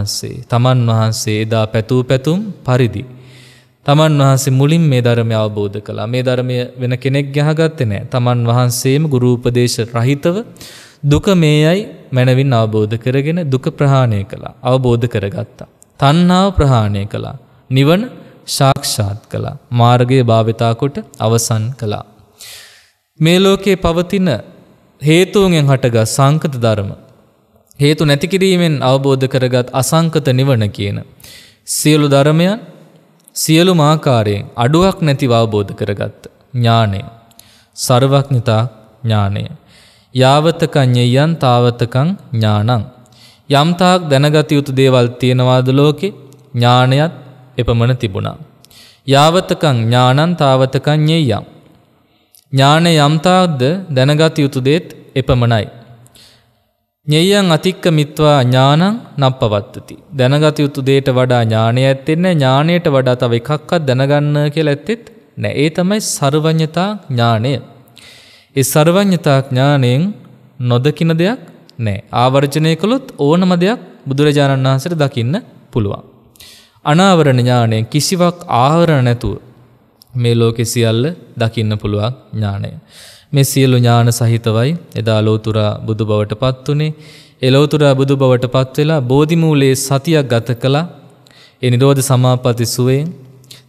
වහන්සේ තමන් වහන්සේ එදා පැතූ පැතුම් පරිදි. තමන් වහන්සේ මුලින් මේ ධර්මය අවබෝධ කලා මේ ධර්මය වෙන කෙනෙක් ගැහගත්තෙ නෑ තමන් වහන්සේම ගුරූපදේශ රහිතව දුක මේ අයි මැනවින් අවබෝධ කරගෙන දුක ප්‍රහාණය කළා අවබෝධ කරගත්තා. තන්නාව ප්‍රහාණය කළා. නිවන ශාක්ෂාත් කළා මාර්ගය භාවිතාකොට අවසන් කළා. මේ ලෝකයේ පවතින හේතුවෙන් හටගත් සංකත ධර්ම හේතු නැතිකිරීමෙන් අවබෝධ කරගත් අසංකත නිවන කියන. සියලු ධර්මයන් සියලු මාකාරයෙන් අඩුවක් නැතිව අවබෝධ කරගත්ත. ඥානය. සර්වඥතා ඥානය. යාවතකං්ඥයන් තාවතකං ඥානං. යම්තාක් දැනගත යුතු දේවල් තියෙනවාද ලෝකෙ ඥානයත් එපමණ තිබුණා. යාවතකං ඥානන් තාවතකං්ඥෙයම්. ඥාන යම්තාක්ද දැනගත යුතු දේත් එපමණයි. ඥෙයන් අතික්ක මිත්වා ඥානං නප්පවත්තති. දැනගත යුතු දේට වඩා ඥානය ඇත්තෙන්නේ ඥානයට වඩා තව එකක්වත් දැනගන්න කියලා ඇත්තෙත් නෑ. ඒ තමයි සර්වඥතා ඥානය. ඒ සර්වඥතා ඥාණයෙන් නොදකින දෙයක් නෑ. ආවර්ජනය කළොත් ඕනම දෙයක් බුදුරජාණන් වහන්සේට දකින්න පුළුවන්. අනාවරණ ඥාණයෙන් කිසිවක් ආවරණ නැතුව මේ ලෝකේ සියල්ල දකින්න පුළුවන් ඥාණය. මේ සියලු ඥාන සහිතවයි එදා ලෝතුරා බුදු බවට පත් වුනේ. ඒ ලෝතුරා බුදු බවට පත් වෙලා බෝධිමූලයේ සතියක් ගත කළා. ඒ නිරෝධ සමාපatti සුවයෙන්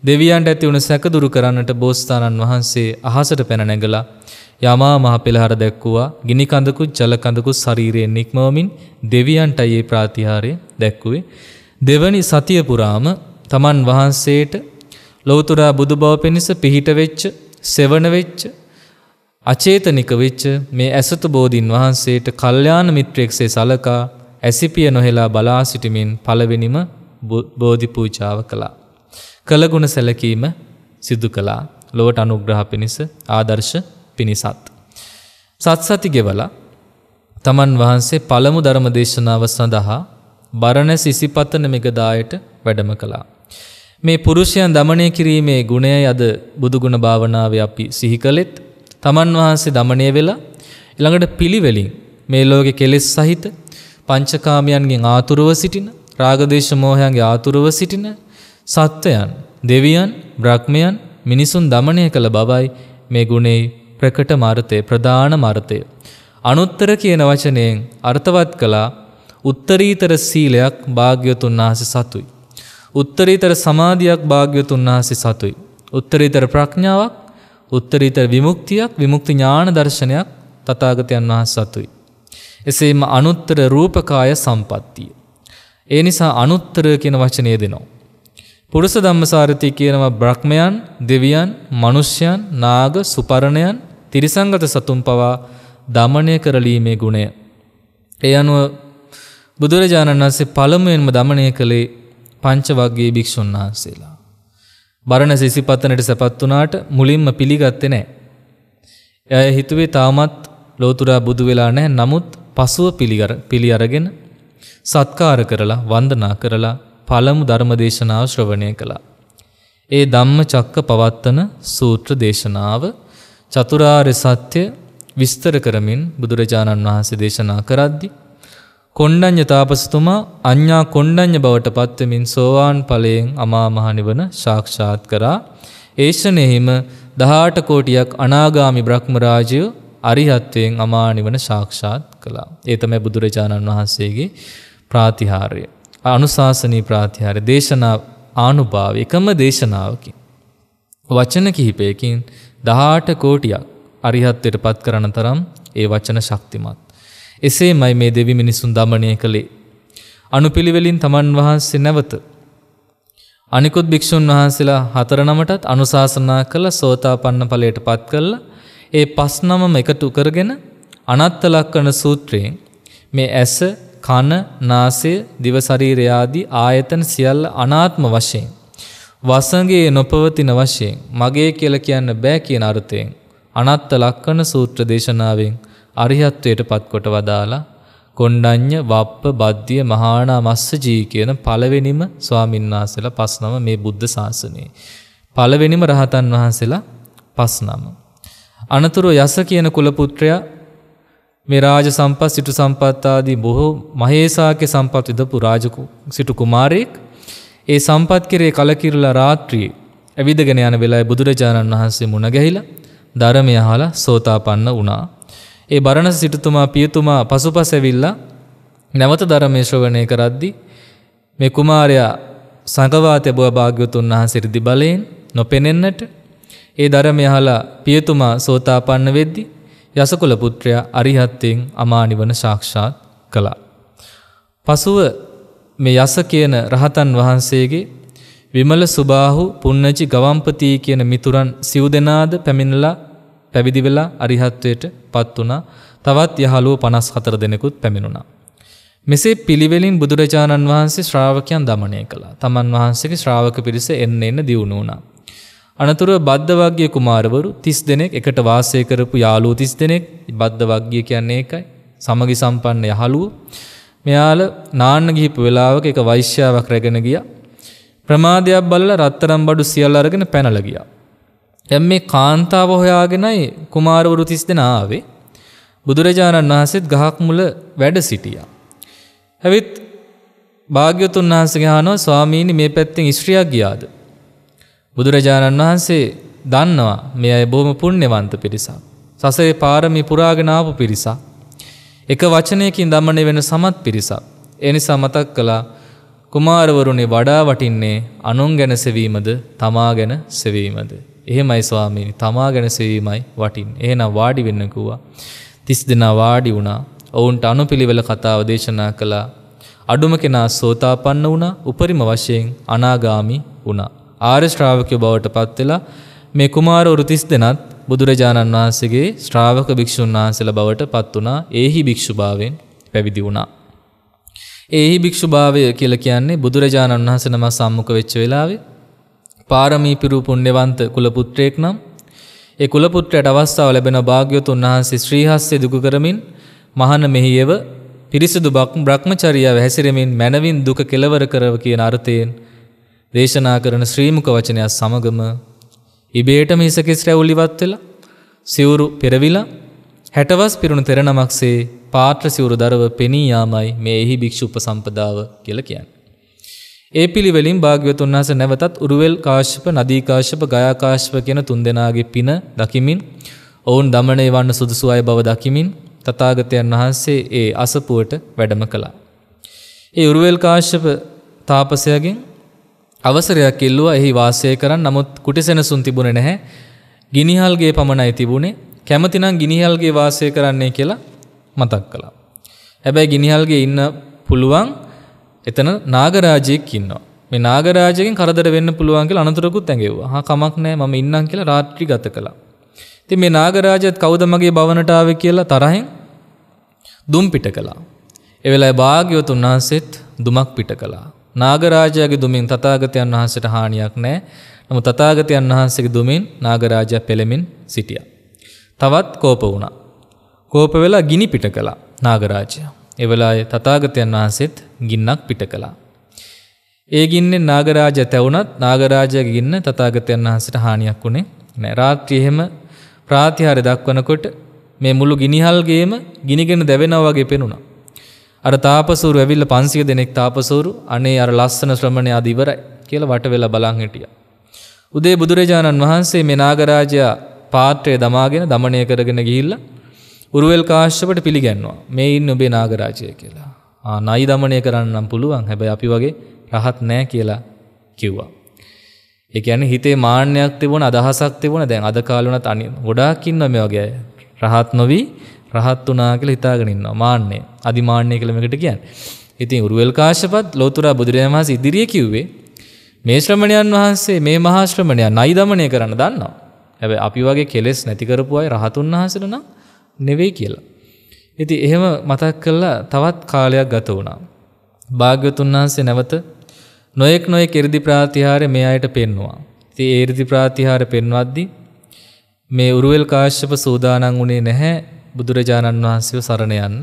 දෙවියන්ට ඇති වුණ සැක දුරු කරන්නට බෝසතාණන් වහන්සේ අහසට පැන නැගලා යමා මහ පෙළහර දැක්වුවා. ගිනි කඳකුත් ජල කඳකුත් ශරීරයෙන් නික්මවමින් දෙවියන්ටයි ඒ ප්‍රාතිහාර්ය දැක්ුවේ. දෙවනි සතිය පුරාම තමන් වහන්සේට ලෞතර බුදු බව පිණිස පිහිට වෙච්ච, සෙවණ වෙච්ච, අචේතනික වෙච්ච මේ ඇසතු බෝධීන් වහන්සේට කල්්‍යාන මිත්‍රයෙක්සේ සලකා ඇසිපිය නොහෙලා බලා සිටිමින් පළවෙනිම බෝධිපූජාව කළා. කළගුණ සැලකීම සිදු කළා ලොවට අනුග්‍රහ පිණිස ආදර්ශ පිණිසත්. සත්සති ගෙවල තමන් වහන්සේ පළමු ධර්ම දේශනාව සඳහා බරණ සිසිපත්තන මෙගදායට වැඩම කළා. මේ පුරුෂයන් දමනය කිරීමේ ගුණය අද බුදුගුණ භාවනාව අපි සිහි කළෙත් තමන් වහන්සේ দমনය වෙලා ඊළඟට පිළිවෙලින් මේ ලෝකේ කෙලෙස් සහිත පංචකාමයන්ගෙන් ආතුරව සිටින රාගදේශ මොහයන්ගේ ආතුරව සිටින සත්වයන් දෙවියන් බ්‍රහ්මයන් මිනිසුන් দমনය කළ බවයි මේ ගුණේ ප්‍රකට මාර්ථය ප්‍රධාන මාර්ථය අනුත්තර කියන වචනයෙන් අර්ථවත් කළා උත්තරීතර සීලයක් භාග්‍යතුන් වහන්සේ සතුයි. උත්තරීතර සමාධියක් භාග්‍යතුන් වහන්සේ සතුයි. උත්තරීතර ප්‍රඥාවක් උත්තරීතර විමුක්තියක් විමුක්ති ඥාන දර්ශනයක් තථාගතයන් වහන්සේ සතුයි. එසේම අනුත්තර රූපකාය සම්පත්තිය. ඒ නිසා අනුත්තර කියන වචනය දෙනවා. පුරුෂ ධම්මසාරති කියනවා බ්‍රහ්මයන්, දෙවියන්, මිනිසයන්, නාග, සුපරණයන්, තිරිසංගත සතුන් පවා දමණය කරලීමේ ගුණය. ඒ අනුව බුදුරජාණන් වහන්සේ පළමුවෙන්ම දමණය කළේ පංච වර්ගයේ භික්ෂුන් වහන්සේලා. බරණ සිසිපත්තනට සැපත් වුණාට මුලින්ම පිළිගත්තේ නැහැ. එයා හිතුවේ තාමත් ලෝතුරා බුදු වෙලා නැහැ. නමුත් පසුව පිළි අරගෙන සත්කාර කරලා වන්දනා කරලා පළමු ධර්ම දේශනාව ශ්‍රවණය කළා. ඒ ධම්මචක්ක පවත්තන සූත්‍ර දේශනාව චතුරාර්ය සත්‍ය විස්තර කරමින් බුදුරජාණන් වහන්සේ දේශනා කරද්දී කොණ්ඩඤ්ඤ තාපසතුමා අඤ්ඤා කොණ්ඩඤ්ඤ බවට පත්වෙමින් සෝවාන් ඵලයෙන් අමා මහ නිවන සාක්ෂාත් කරා. ඒ ශ්‍රණයෙහිම 18 කෝටියක් අනාගාමි බ්‍රහ්ම රාජය අරිහත්වයෙන් අමා නිවන සාක්ෂාත් කළා. ඒ තමයි බුදුරජාණන් වහන්සේගේ ප්‍රාතිහාර්ය. අනුශාසනීය ප්‍රාතිහාර්ය දේශනා ආනුභාව එකම දේශනාවකින් වචන කිහිපයකින් 18 කෝටියක් අරිහත්ත්වයට පත් කරන තරම් ඒ වචන ශක්තිමත් එසේමයි මේ දෙවි මිනිසුන් දමණය කළේ. අනුපිළිවෙලින් තමන් වහන්සේ නැවත අනිකුත් භික්ෂුන් වහන්සේලා හතර නමටත් අනුශාසනා කළ සෝතාපන්න ඵලයට පත් කළා. ඒ පස් නමම එකතු කරගෙන අනත්ත ලක්කන සූත්‍රයෙන් මේ ඇස, කන, නාසය, දිව ශරීරය ආදී ආයතන සියල්ල අනාත්ම වශයෙන් වසඟේ නොපවතින වශයෙන් මගේ කියලා කියන්න බෑ කියන අර්ථයෙන් අනත්ත ලක්කන සූත්‍ර දේශනාවෙන් අරිහත්වයට පත්කොට වදාලා කොණ්ඩඤ්ඤ වප්ප බද්ධිය මහානාමස්ස ජී කියන පළවෙනිම ස්වාමීන් වහන්සේලා පස් නම මේ බුද්ධ ශාසනයේ. පළවෙනිම රහතන් වහන්සේලා පස් නම. අනතුරු යස කියන කුල පුත්‍රයා මේ රාජ සම්පත් සිටු සම්පත් ආදී බොහෝ මහේසාගේ සම්පත් විදපු රාජ සිටු කුමාරයෙක් ඒ සම්පත් කිරේ කලකිරලා රාත්‍රියේ ඇවිදගෙන යන වෙලාවේ බුදුරජාණන් වහන්සේ මුණ ගැහිලා ධර්මය අහලා සෝතාපන්න වුණා. ඒ බරණස සිටුතුමා පියතුමා පසුපසැවිල්ලා නැවත ධර්මයේ ශ්‍රවණය කරද්දී මේ කුමාරයා සංඝවාතය බව භාග්‍යවතුන් වහන්සේ ඍදි බලයෙන් නොපෙනෙන්නට ඒ ධර්මය අහලා පියතුමා සෝතාපන්න වෙද්දී යසකුල පුත්‍රයා අරිහත්යෙන් අමා නිවන සාක්ෂාත් කළා. පසුව මේ යස කියන රහතන් වහන්සේගේ විමල සුබාහු පුන්නචි ගවම්පති කියන මිතුරන් සිව් දෙනාද පැමිණලා පැවිදි වෙලා අරිහත්වයට පත් වුණා. තවත් යහළුව 54 දෙනෙකුත් පැමිණුණා. මෙසේ පිළිවෙලින් බුදුරජාණන් වහන්සේ ශ්‍රාවකයන් দমনය කළා. තමන් වහන්සේගේ ශ්‍රාවක පිරිස එන්න එන්න දියුණු වුණා. අනතුරුව බද්දවග්ගිය කුමාරවරු 30 දෙනෙක් එකට වාසය කරපු යාළුවෝ 30 දෙනෙක් බද්දවග්ගිය කියන්නේ ඒකයි සමගි සම්පන්න යහළුවෝ මෙයාල නාන්න ගිහිපු වෙලාවක එක වෛශ්‍යාවක් රැගෙන ගියා ප්‍රමාදයක් බලලා රත්තරන් බඩු සියල්ල අරගෙන පැනලා ගියා දැන් මේ කාන්තාව හොයාගෙනයි කුමාරවරු 32 ආවේ. බුදුරජාණන් වහන්සේත් ගහක් මුල වැඩ සිටියා. හැවිත් භාග්‍යවතුන් වහන්සේ ගහනවා ස්වාමීනි මේ පැත්තෙන් ස්ත්‍රියක් ගියාද? බුදුරජාණන් වහන්සේ දන්නවා මේ අය බොහොම පුණ්‍යවන්ත පිරිසක්. සසරේ පාරමී පුරාගෙන ආපු පිරිසක්. එක වචනයකින් দমনය වෙන සමත් පිරිසක්. ඒ නිසා මතක් කළා කුමාරවරුනේ වඩා වටින්නේ අනුන් ගැන සෙවීමද තමා ගැන සෙවීමද එහෙමයි ස්වාමීනි තමා ගැන සෙවීමයි වටින්. එහෙනම් වාඩි වෙන්න කිව්වා. 30 දෙනා වාඩි වුණා. ඔවුන්ට අනුපිළිවෙල කතාව දේශනා කළා. අඩුම කෙනා සෝතාපන්න වුණා. උපරිම වශයෙන් අනාගාමි වුණා. ආර්ය ශ්‍රාවකය බවට පත් වෙලා මේ කුමාරවරු 30 දෙනාත් බුදුරජාණන් වහන්සේගේ ශ්‍රාවක භික්ෂුන් වහන්සේලා බවට පත් වුණා. ඒහි භික්ෂුභාවයෙන් පැවිදි වුණා. ඒහි භික්ෂුභාවය කියලා කියන්නේ බුදුරජාණන් වහන්සේ නම සම්මුඛ වෙච්ච වෙලාවේ පාරමී පිරූ පුණ්‍යවන්ත කුලපුත්‍රයෙක් නම් ඒ කුලපුත්‍රයට අවස්ථාව ලැබෙන භාග්‍යවතුන් වහන්සේ ශ්‍රීහස්සේ දුක කරමින් මහාන මෙහියව පිරිසිදු බ්‍රහ්මචර්යාව හැසිරෙමින් මනවින් දුක කෙලවර කරව කියන අර්ථයෙන් දේශනා කරන ශ්‍රීමුක වචනය සමගම ඉබේටම හිස කිස් රැවුලිවත් වෙලා සිවුරු පෙරවිලා හැටවස් පිරුණු තෙරණමක්සේ පාත්‍ර සිවුරු දරව පෙනී යාමයි මේ එහි භික්ෂු උපසම්පදාව කියලා කියන්නේ. ඒ පිළිවෙලින් භාග්‍යවතුන් වහන්සේ නැවතත් උරුවෙල් කාශ්‍යප නදී කාශ්‍යප ගයා කාශ්‍යප කියන තුන්දෙනාගේ පින දකිමින් ඔවුන් দমনය වන්න සුදුසු අය බව දකිමින් තථාගතයන් වහන්සේ ඒ අසපුවට වැඩම කළා. ඒ උරුවෙල් කාශ්‍යප තාපසයාගෙන් අවසරයක් ඉල්ලුවා එහි වාසය කරන්න නමුත් කුටිසෙනසුන් තිබුණේ නැහැ. ගිනිහල්ගේ පමණයි තිබුණේ. කැමතිනම් ගිනිහල්ගේ වාසය කරන්නයි කියලා මතක් කළා. හැබැයි ගිනිහල්ගේ ඉන්න පුළුවන් එතන නාගරාජයෙක් ඉන්නවා. මේ නාගරාජයෙන් කරදර වෙන්න පුළුවන් කියලා අනතුරකුත් ඇඟෙව්වා. හා කමක් නැහැ මම ඉන්නම් කියලා රාත්‍රී ගත කළා. ඉතින් මේ නාගරාජයත් කවුද මගේ භවනට ආවේ කියලා තරහෙන් දුම් පිට කළා. ඒ වෙලාවේ භාග්‍යවතුන් වහන්සේත් දුමක් පිට කළා. නාගරාජයාගේ දුමින් තථාගතයන් වහන්සේට හානියක් නැහැ. නමුත් තථාගතයන් වහන්සේගේ දුමින් නාගරාජයා පෙළමින් සිටියා. තවත් කෝප වුණා. කෝප වෙලා ගිනි පිට කළා නාගරාජයා. එවලාය තථාගතයන් වහන්සේත් ගින්නක් පිට කළා. ඒ ගින්නෙන් නාගරාජ තැවුණත් නාගරාජගේ ගින්න තථාගතයන් වහන්සේට හානියක් උනේ නැහැ. රාත්‍රියේ හැම ප්‍රාතිහාර දක්වනකොට මේ මුළු ගිනිහල්ගේම ගිනිගෙන දැවෙනවා වගේ පෙනුණා. අර තාපසූරු ඇවිල්ලා 500 දෙනෙක් තාපසූරු අනේ අර ලස්සන ශ්‍රමණේ ආදි ඉවරයි කියලා වට වෙලා බලන් හිටියා. උදේ බුදුරජාණන් වහන්සේ මේ නාගරාජයා පාත්‍රය දමාගෙන দমনය කරගෙන ගිහිල්ලා උරුවල් කාශ්‍යපට පිළිගැන්නවා මේ ඉන්න ඔබේ නාගරාජය කියලා. නයි දමනය කරන්නම් පුළුවන් හැබැයි අපි වගේ රහත් නෑ කියලා කිව්වා. ඒ කියන්නේ හිතේ මාන්නයක් තිබුණ අදහසක් තිබුණ දැන් අද කාලුණත් අනි ගොඩාක් ඉන්නවා මේ වගේ අය. රහත් නොවි රහත් වුණා කියලා හිතාගෙන ඉන්නවා මාන්නය. අදිමාන්නය කියලා මේකට කියන්නේ. ඉතින් උරුවල් කාශ්‍යපත් ලෝතුරා බුදුරජාණන් වහන්සේ ඉදිරියේ කිව්වේ මේ ශ්‍රමණයන් වහන්සේ මේ මහා ශ්‍රමණයා නයි දමනය කරන්න දන්නවා. හැබැයි අපි වගේ කෙලෙස් නැති කරපු අය රහතුන් වහන්සේලා නම් නෙවෙයි කියලා. ඉති එහෙම මතක් කල්ලා තවත් කාලයක් ගත වුණා. භාග්‍යතුන් වහන්සේ නැවත නොයෙක් නොය කෙරදි ප්‍රාතිහාරය මේ අයට පෙන්වා. ති ඒරිදි ප්‍රාතිහාර පෙන්වද්දි මේ උරුවල් කාශ්‍යප සූදානං වුණේ නැහැ බුදුරජාණන් වහන්සේව සරණ යන්න.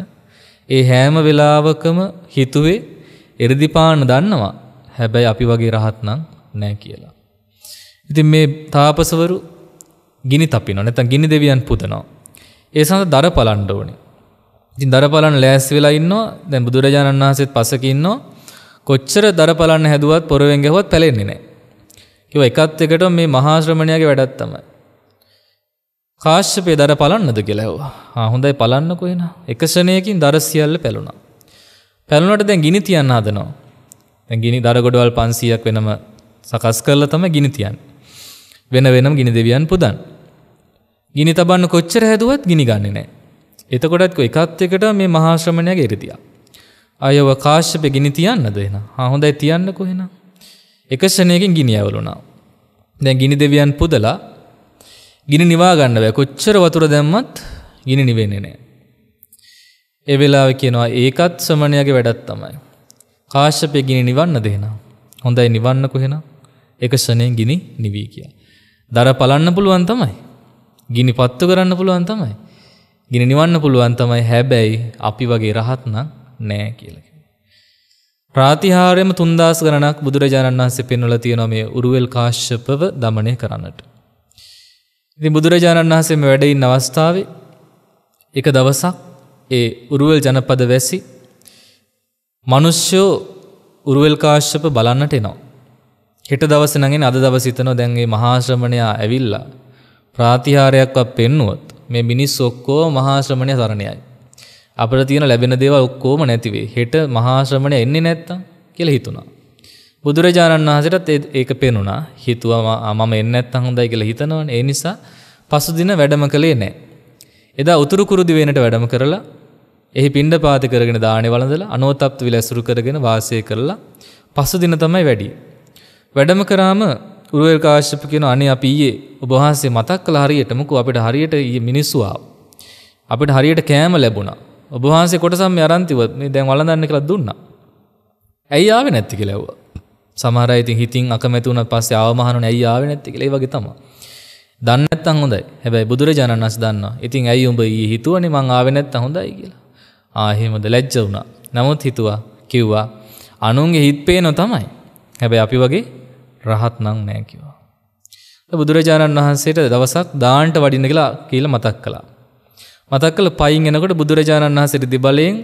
ඒ හෑම වෙලාවකම හිතුවේ එරදිපාන දන්නවා හැබැයි අපි වගේ රහත්නම් නෑ කියලා. ඉතින් මේ තාපසවරු ගිනි තපිනවා නැතන් ගිනි දෙවියන් පුදනවා. ඒ සඳ දර පලන්ඩ ඕනි. ඉතින් දරපලන් ලෑස් වෙලා ඉන්නවා දැන් බුදුරජාණන් වහන්සේත් පසක ඉන්නවා කොච්චර දරපලන්න හැදුවත් පොරවෙන් ගැහුවත් පැලෙන්නේ නැහැ. කිව්ව එකත් එකට මේ මහා ශ්‍රමණයාගේ වැඩක් තමයි. කාශ්‍යපේ දර පලන්නද කියලා ඇහුවා. ආ හොඳයි පලන්නකෝ එන. එක ශණයකින් දර සියල්ල පැලුණා. පැලුණාට දැන් ගිනි තියන්න හදනවා. දැන් ගිනි දර ගොඩවල් 500ක් වෙනම සකස් කරලා තමයි ගිනි තියන්නේ. වෙන වෙනම ගිනි දෙවියන් පුදන්නේ. ගිනි තබන්න කොච්චර හැදුවත් ගිනි ගන්නේ නෑ. එතකොටත් එකත් එකට මේ මහාශ්‍රමණයගේ ඉරිතියා. අයව කාශ්‍යපය ගිනි තියන්න දෙන හොඳයි තියන්න කොහෙන. එකෂණයකින් ගිනි ඇවලුනා. දැන් ගිනි දෙවියන් පුදලා ගිනි නිවාගන්න බෑ කොච්චර වතුර දැම්මත් ගිනි නිවෙන්නේ නෑ. ඒ වෙලාව කියනවා ඒකත් ශ්‍රමණයාගේ වැඩත් තමයි. කාශ්‍යපය ගිනි නිවන්න දෙන. හොඳයි නිවන්න කොහෙන එක ෂණයෙන් ගිනි නිවී කිය. දර පලන්න පුළුවන් තමයි. ගිනි පත්තු කරන්න පුළුවන් තමයි. ගිනි නිවන්න පුළුවන් තමයි හැබැයි අපි වගේ රහත් නම් නෑ කියලා. ප්‍රාතිහාරයම 3000 ගණනක් බුදුරජාණන් වහන්සේ පෙන්වලා තියෙනවා මේ උරුවෙල් කාශ්‍යපව দমনය කරන්නට. ඉතින් බුදුරජාණන් වහන්සේ මේ වැඩ ඉන්න අවස්ථාවේ එක දවසක් ඒ උරුවෙල් ජනපද වැසි මිනිස්සෝ උරුවෙල් කාශ්‍යප බලන්නට එනවා. හෙට දවසේ නම් එන අද දවසේ හිතනවා දැන් මේ මහා ශ්‍රමණයා ඇවිල්ලා ප්‍රාතිහාරයක්වත් පෙන්නුවොත් මේ මිනිස් ඔක්කෝ මහාශ්‍රමණය සරණයයි. අපට තියෙන ලැබෙන දේව ඔක්කෝම නැතිවේ හෙට මහාශ්‍රමණය එන්නේ නැත්තම් කියලා හිතුණා. බුදුරජාණන් වහන්සේටත් ඒක පෙනුණා. හිතුවා මම එන්නේ නැත්තම් හොඳයි කියලා හිතනවනේ. ඒ නිසා පසුදින වැඩම කළේ නැහැ. එදා උතුරු කුරුදි වේනට වැඩම කරලා එහි පිණ්ඩපාත කරගෙන දාණේ වළඳලා අනෝතප්ත විලැසුරු කරගෙන වාසය කරලා පසුදින තමයි වැඩි. වැඩම කරාම උරුවල් කාශ්‍යප කියන අනේ අපි ඊයේ ඔබ වහන්සේ මතක් කළ හරියටමකෝ අපිට හරියට ඊයේ මිනිස්සු ආවා. අපිට හරියට කෑම ලැබුණා. ඔබ වහන්සේ කොටසක් මේ අරන් තිබුවා. මේ දැන් වළඳන්න කියලා දුන්නා. ඇයි ආවේ නැත්තේ කියලා ඇහුවා. සමහර අය ඉතින් හිතින් අකමැති වුණාට පස්සේ ආව මහණුනේ ඇයි ආවේ නැත්තේ කියලා ඒ වගේ තමයි. දන්නේ නැත්තම් හොඳයි. හැබැයි බුදුරජාණන් වහන්සේ දන්නවා. ඉතින් ඇයි උඹ ඊයේ හිතුවනේ මං ආවේ නැත්තම් හොඳයි කියලා. ආ එහෙමද ලැජ්ජ වුණා. නමුත් හිතුවා කිව්වා අනුන්ගේ හිත් පේනෝ තමයි. හැබැයි අපි වගේ රහත් නම් නෑ කිව්වා. බුදුරජාණන් වහන්සේට දවසක් දාන්ට වඩින්න කියලා කියලා මතක් කළා. මතක් කළ පයින් එනකොට බුදුරජාණන් වහන්සේ දිබලයෙන්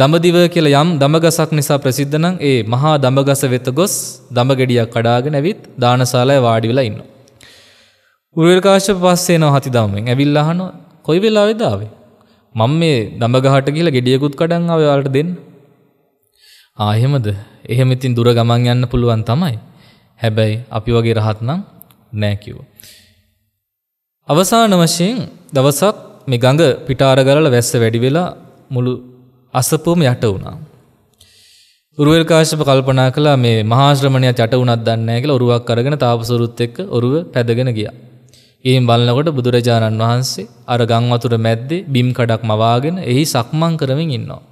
දඹදිව කියලා යම් දඹගසක් නිසා ප්‍රසිද්ධ නම් ඒ මහා දඹගස වෙත ගොස් දඹගෙඩියක් කඩාගෙන ඇවිත් දානශාලාවේ වාඩි වෙලා ඉන්නවා. උරුවෙල් කාශ්‍යප පස්සේ එනවා හති දම්මෙන්. ඇවිල්ලා අහනවා කොයි වෙලාවෙද ආවේ? මම මේ දඹගහට ගිහලා ගෙඩියකුත් කඩන් ආවේ ඔයාලට දෙන්න. ආ එහෙමද? එහෙම ඉතින් දුර ගමන් යන්න පුළුවන් තමයි. හැබැයි අපි වගේ රහත්නම් නෑකිව. අවසාන වශයෙන් දවසක් මේ ගඟ පිටාරගලල වැස්ස වැඩි වෙලා මුළු අසපුවම යට වුණා. උරුවල්කාශප කල්පනා කළා මේ මහාශ්‍රමණයත් යට වුණත් දන්නේ නැහැ කියලා ඔරුවක් අරගෙන තාපසවරුත් එක්ක ඔරුව පැදගෙන ගියා. එයින් බලනකොට බුදුරජාණන් වහන්සේ අර ගම් වතුර මැද්දේ බිම් කඩක් මවාගෙන එහි සක්මන් කරමින් ඉන්නවා.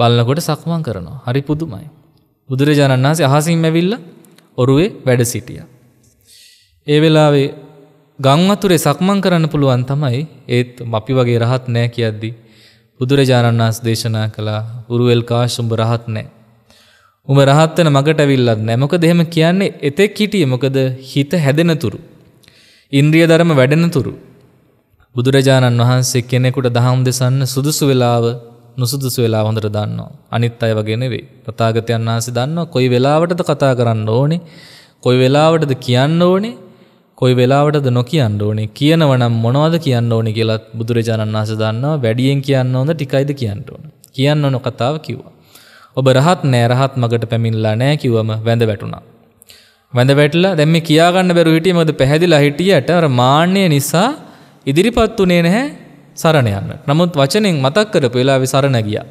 බලනකොට සක්මන් කරනවා. හරි පුදුමයි. බුදුරජාණන් වහන්සේ අහසින් ඇවිල්ලා ඔරුවේ වැඩ සිටිය. ඒ වෙලාවේ ගංවතුරේ සක්මන් කරන්න පුළුවන් තමයි ඒත් අපි වගේ රහත් නෑ කියද්දි. බුදුරජාණන් වහන්ස දේශනා කළා උරුවෙල් කාශුම්ඹ රහත් නෑ. උඹ රහත්වන මඟට ඇවිල්ලත් නැමොක දෙහෙම කියන්නේ එතෙක් හිටිය මොකද හිත හැදෙනතුරු. ඉන්ද්‍රිය ධර්ම වැඩෙනතුරු. බුදුරජාණන් වහන්සේ කෙනෙකුට දහම් දෙසන්න සුදුසු වෙලාව නුසුදුසු වෙලා හොඳට දන්නවා. අනිත් අය වගේ නෙවෙයි. තථාගතයන් වහන්සේ දන්නවා කොයි වෙලාවටද කතා කරන්න ඕනේ, කොයි වෙලාවටද කියන්න ඕනේ, කොයි වෙලාවටද නොකියන්න ඕනේ, කියනවනම් මොනවද කියන්න ඕනේ කියලා බුදුරජාණන් වහන්සේ දන්නවා. වැඩියෙන් කියන්න ඕනද ටිකයිද කියන්න ඕන. කියන්න ඕන කතාව කිව්වා. ඔබ රහත් නෑ රහත් මගට පැමිණලා නෑ කිව්වම වැඳ වැටුණා. වැඳ වැටලා දැන් මේ කියාගන්න බැරුව හිටියේ මොකද පැහැදිලා හිටියට අර මාන්නය නිසා ඉදිරිපත් උනේ නැහැ සරණ යන්න. නමුත් වචනෙන් මතක් කරපු වෙලාවේ සරණ ගියා.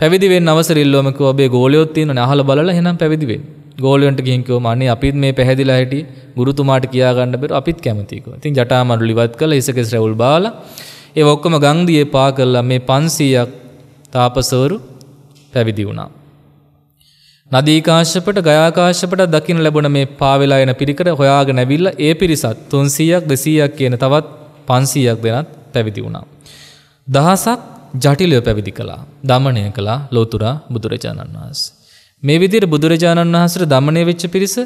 පැවිදි වෙන්න අවසර ඉල්ලුවම කිව්වා ඔබේ ගෝලියොත් තියෙනවනේ අහලා බලලා එහෙනම් පැවිදි වෙන්න. ගෝලියන්ට ගිහින් කිව්වම අනේ අපිත් මේ පැහැදිලා හිටි ගුරුතුමාට කියා ගන්න බැරුව අපිත් කැමතියි කිව්වා. ඉතින් ජටා මඩුලි ඉවත් කළා ඉසකෙස් රැවුල් බාලා ඒ ඔක්කොම ගංගියේ පා කළා මේ 500ක් තාපසවරු පැවිදි වුණා. නදී කාශ්‍යපට ගයා කාශ්‍යපට දකින්න ලැබුණ මේ පාවෙලා එන පිරිකර හොයාගෙන ඇවිල්ලා ඒ පිරිසත් 300ක් 200ක් කියන තවත් 500ක් දෙනත් පැවිදි වුණා. දහසක් ජටිලය පැවිදි කළා. දමණය කළා ලෝතුරා බුදුරජාණන් වහන්සේ. මේ විදිහට බුදුරජාණන් වහන්සේට දමණය වෙච්ච පිරිස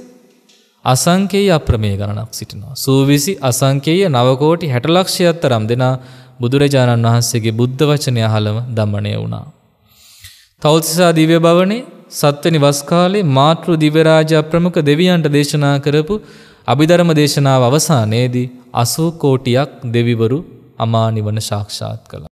අසංකේය අප්‍රමේය ගණනක් සිටිනවා. සූවිසි අසංකේය 9 කෝටි 60 ලක්ෂයක් තරම් දෙනා බුදුරජාණන් වහන්සේගේ බුද්ධ වචනය අහලම දමණය වුණා. තෞතිසා දිව්‍ය භවනේ සත්වනි වස් කාලේ මාතෘ දිව්‍ය රාජා ප්‍රමුඛ දෙවියන්ට දේශනා කරපු අභිධර්ම දේශනාව අවසානයේදී 80 කෝටියක් දෙවිවරු අමා නිවන සාක්ෂාත් කළා.